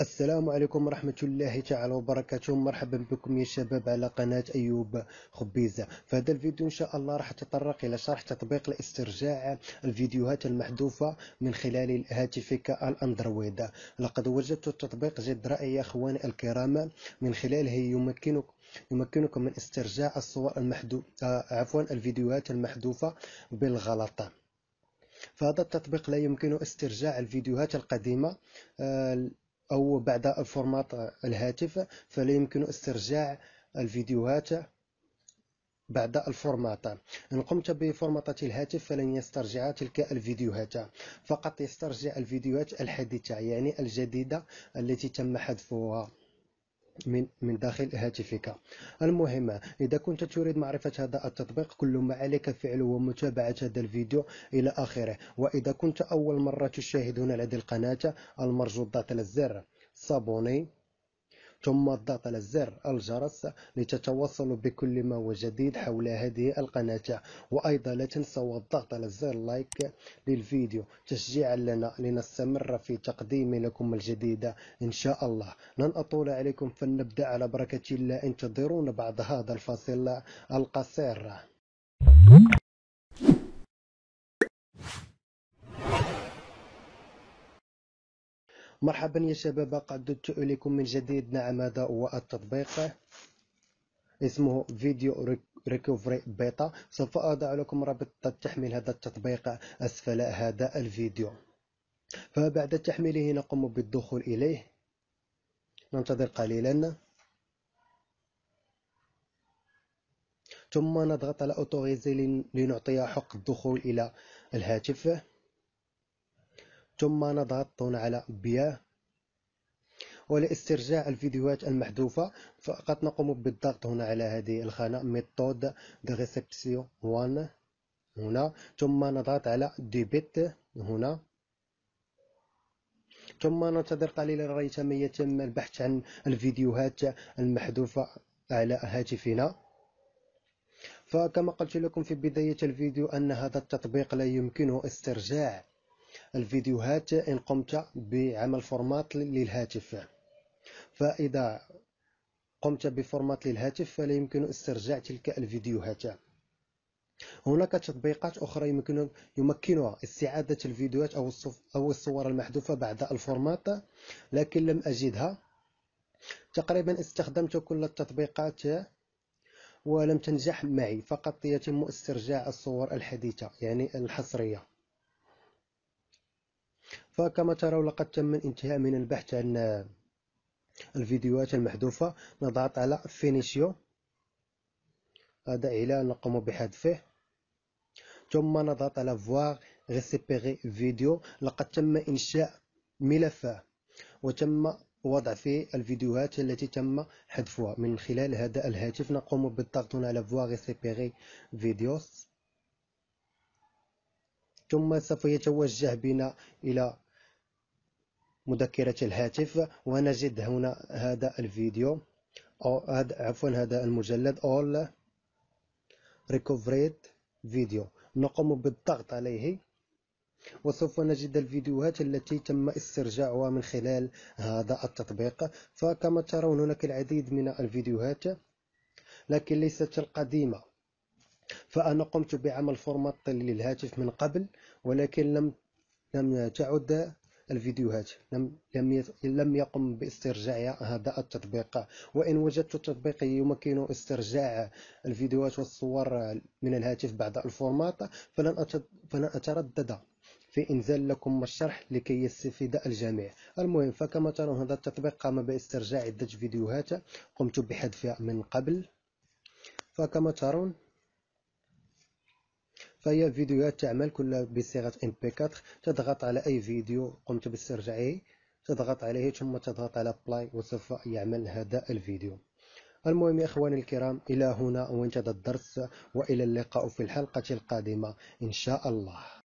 السلام عليكم ورحمة الله تعالى وبركاته مرحبا بكم يا شباب على قناة أيوب خبيزة في هذا الفيديو إن شاء الله راح أتطرق إلى شرح تطبيق لاسترجاع الفيديوهات المحذوفة من خلال هاتفك الأندرويد لقد وجدت التطبيق جد رائع يا أخواني الكرام من خلاله يمكنك يمكنكم من استرجاع الصور المحذوفة آه، عفوا الفيديوهات المحذوفة بالغلط فهذا التطبيق لا يمكن استرجاع الفيديوهات القديمة آه، أو بعد الفورمات الهاتف فلا يمكن استرجاع الفيديوهات بعد الفورمات إن قمت بفورمات الهاتف فلن يسترجع تلك الفيديوهات فقط يسترجع الفيديوهات الحديثة يعني الجديدة التي تم حذفها من من داخل هاتفك المهم إذا كنت تريد معرفة هذا التطبيق كل ما عليك فعله هو متابعة هذا الفيديو إلى آخره وإذا كنت أول مرة تشاهدون لدى القناة المرجو الضغط على الزر صابوني ثم الضغط على زر الجرس لتتواصلوا بكل ما هو جديد حول هذه القناة وأيضا لا تنسوا الضغط على زر لايك للفيديو تشجيعا لنا لنستمر في تقديم لكم الجديد إن شاء الله لن أطول عليكم فلنبدأ على بركة الله انتظرونا بعد هذا الفاصل القصير مرحبا يا شباب قد عدت إليكم من جديد نعم هذا هو التطبيق اسمه فيديو ريكوفري بيتا سوف أضع لكم رابط تحميل هذا التطبيق أسفل هذا الفيديو فبعد تحميله نقوم بالدخول إليه ننتظر قليلا ثم نضغط على أوتوريزي لنعطي حق الدخول إلى الهاتف ثم نضغط على بياه ولإسترجاع الفيديوهات المحذوفة فقط نقوم بالضغط هنا على هذه الخانة ميثود دو ريسبسيون 1 هنا ثم نضغط على ديبيت هنا ثم ننتظر قليلا ريتما يتم البحث عن الفيديوهات المحذوفة على هاتفنا فكما قلت لكم في بداية الفيديو أن هذا التطبيق لا يمكنه استرجاع الفيديوهات إن قمت بعمل فورمات للهاتف فإذا قمت بفورمات للهاتف فلا يمكن استرجاع تلك الفيديوهات هناك تطبيقات أخرى يمكن يمكنها استعادة الفيديوهات أو الصور المحذوفة بعد الفورمات لكن لم أجدها تقريبا استخدمت كل التطبيقات ولم تنجح معي فقط يتم استرجاع الصور الحديثة يعني الحصرية فكما ترون لقد تم الانتهاء من البحث عن الفيديوهات المحذوفة نضغط على فينيسيو هذا إعلان نقوم بحذفه ثم نضغط على فواغ ريسيبيغي فيديو لقد تم إنشاء ملف وتم وضع فيه الفيديوهات التي تم حذفها من خلال هذا الهاتف نقوم بالضغط على فواغ ريسيبيغي فيديوز ثم سوف يتوجه بنا إلى مذكرة الهاتف ونجد هنا هذا الفيديو أو هذا عفوا هذا المجلد all recovered video نقوم بالضغط عليه وسوف نجد الفيديوهات التي تم استرجاعها من خلال هذا التطبيق فكما ترون هناك العديد من الفيديوهات لكن ليست القديمة فأنا قمت بعمل فورمات للهاتف من قبل ولكن لم لم تعد الفيديوهات لم لم يقم باسترجاع هذا التطبيق وإن وجدت تطبيق يمكن استرجاع الفيديوهات والصور من الهاتف بعد الفورمات فلن فلن أتردد في إنزال لكم الشرح لكي يستفيد الجميع المهم فكما ترون هذا التطبيق قام باسترجاع عدة فيديوهات قمت بحذفها من قبل فكما ترون فهي فيديوهات تعمل كلها بصيغه ام بي 4 تضغط على اي فيديو قمت باسترجاعه تضغط عليه ثم تضغط على بلاي وسوف يعمل هذا الفيديو المهم يا اخواني الكرام الى هنا وانتهى الدرس والى اللقاء في الحلقه القادمه ان شاء الله